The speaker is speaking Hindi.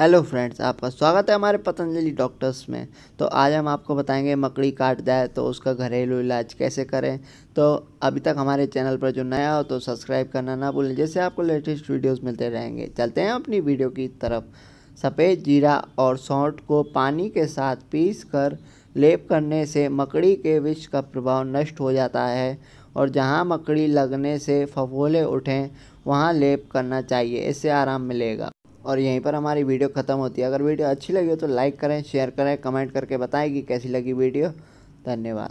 हेलो फ्रेंड्स आपका स्वागत है हमारे पतंजलि डॉक्टर्स में तो आज हम आपको बताएंगे मकड़ी काट जाए तो उसका घरेलू इलाज कैसे करें तो अभी तक हमारे चैनल पर जो नया हो तो सब्सक्राइब करना ना भूलें जैसे आपको लेटेस्ट वीडियोस मिलते रहेंगे चलते हैं अपनी वीडियो की तरफ सफ़ेद जीरा और सौंठ को पानी के साथ पीस कर लेप करने से मकड़ी के विष का प्रभाव नष्ट हो जाता है और जहाँ मकड़ी लगने से फफोले उठें वहाँ लेप करना चाहिए इससे आराम मिलेगा और यहीं पर हमारी वीडियो ख़त्म होती है अगर वीडियो अच्छी लगी हो तो लाइक करें शेयर करें कमेंट करके बताएं कि कैसी लगी वीडियो धन्यवाद